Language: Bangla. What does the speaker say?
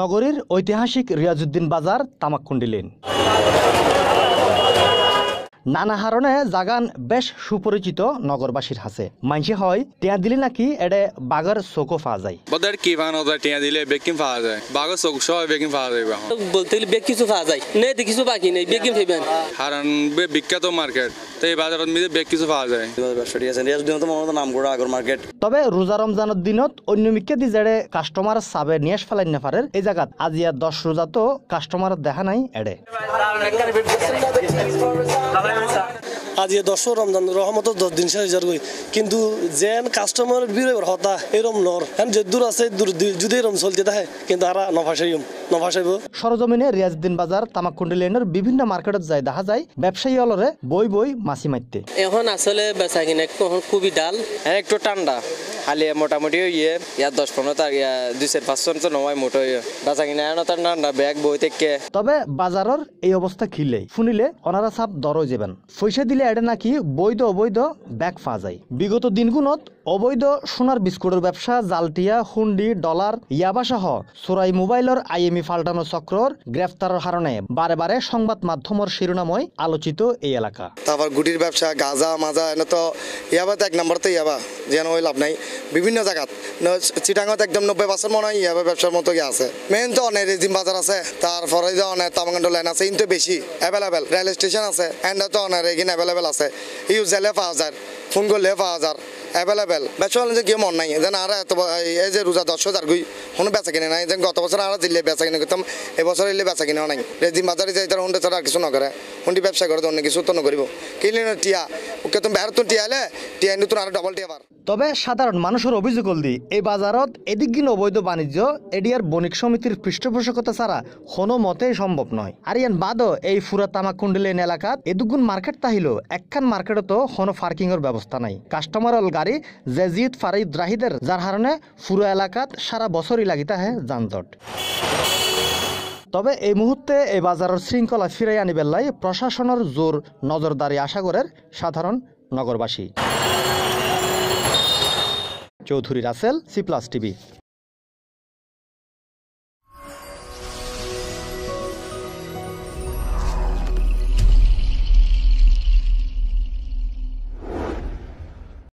নগরীর ঐতিহাসিক রিয়াজুদ্দিন বাজার তামাককুণ্ডি লেন নানা হারণে জাগান বেশ সুপরিচিত নগরবাসীর হাসে মানসি হয় টিয়া দিলে নাকি এডে বাগার চোখও পাওয়া যায় বদার কি ভানো টিয়া দিলে বেকিম পাওয়া যায় বাগার চোখ সহ বেকিং পাওয়া যায় বলতে বেক কিছু পাওয়া যায় নেই কিছু বাকি নেই বেকিং ফেবেন হারান বিখ্যাত মার্কেট তবে রোজা রমজানের দিনত অন্য মিকে দি জেড়ে কাস্টমার সাবে নিয়াস ফেলাই না পারে এই জায়গাত আজি আর দশ রোজা তো কাস্টমার দেখা নাই এড়ে আজি দশ রমজান রহমত দশ দিন শেষ হয়ে গই কিন্তু যেন কাস্টমার ভিড়ে হতা এরম নর হ্যাঁ যে দূর আছে দূর যদি এরম চলতে থাকে কিন্তু আর নফাসাইম নফাসাইব সরজমিনে রিয়াজদ্দিন বাজার তামাকুন্ডি লেনের বিভিন্ন মার্কেটত যায় দেখা যায় ব্যবসায়ী অলরে বই বই মাছি মাইতে এখন আসলে বেচা কিনা খুবই ডাল হ্যাঁ, একটু ঠান্ডা খালি মোটামুটি ইয়ে ইয়ার দশ পনেরো তার দুই চার পাঁচশো তো নয় মোটো বাজা কিনা না তার না ব্যাগ বই থেকে তবে বাজারের এই অবস্থা খিলে শুনিলে ওনারা সাপ দরই যাবেন পয়সা দিলে এটা নাকি বৈধ অবৈধ ব্যাগ পাওয়া যায় বিগত দিনগুণত অবৈধ সোনার বিস্কুটের ব্যবসা জালটিয়া হুন্ডি ডলার ইয়াবাসহ সুরাই মোবাইলের আইএমই ফাল্টানো চক্রর গ্রেফতারের হারণে বারে বারে সংবাদ মাধ্যমের শিরোনাময় আলোচিত এই এলাকা তারপর গুটির ব্যবসা গাজা মাজা এনে তো ইয়াবাতে এক নম্বর তো ইয়াবা যেন ওই লাভ নাই বিভিন্ন জায়গাত চিটাঙত একদম নব্বই পার্সেন্ট মনে হয় ইয়াবা ব্যবসার মতো ইয়ে আছে মেন তো অনেক রেজিম বাজার আছে তারপরে যে অনেক তামাকান্ড লাইন আছে কিন্তু বেশি অ্যাভেলেবেল রেল স্টেশন আছে এন্ড তো অনেক এগিন অ্যাভেলেবেল আছে ইউজ জেলে পাওয়া যায় ফোন করলে পাওয়া যায় অ্যাভেলেবেল বেচা যে গিয়ে মন নাই যেন আর এত এই যে রোজা দশ হাজার গুই কোনো বেচা কিনে নাই যেন গত বছর আর দিলে বেচা কিনে করতাম এবছর এলে বেচা কিনেও নাই রেজিম বাজারে যাই তার হুন্ডে ছাড়া কিছু নকরে হুন্ডি ব্যবসা করে অন্য কিছু তো নকরিব কিনলে না টিয়া ওকে তুমি বেহার তো টিয়া এলে টিয়া নতুন আর ডবল টিয়া পার তবে সাধারণ মানুষের অভিযোগ দি এই বাজারত এদিক গিন অবৈধ বাণিজ্য এডিয়ার বণিক সমিতির পৃষ্ঠপোষকতা ছাড়া কোনো মতেই সম্ভব নয় আর ইয়ান বাদও এই ফুরা তামাক কুণ্ডলেন এলাকাত এদুগুণ মার্কেট তাহিল একখান মার্কেটও তো কোনো পার্কিংয়ের ব্যবস্থা নাই কাস্টমার গাড়ি জেজিদ ফারিদ রাহিদের যার কারণে পুরো এলাকাত সারা বছরই লাগিতা হে যানজট তবে এই মুহূর্তে এই বাজারের শৃঙ্খলা ফিরাই আনিবেন লাই প্রশাসনের জোর নজরদারি আশা করেন সাধারণ নগরবাসী Chowdhury Rasel C plus TV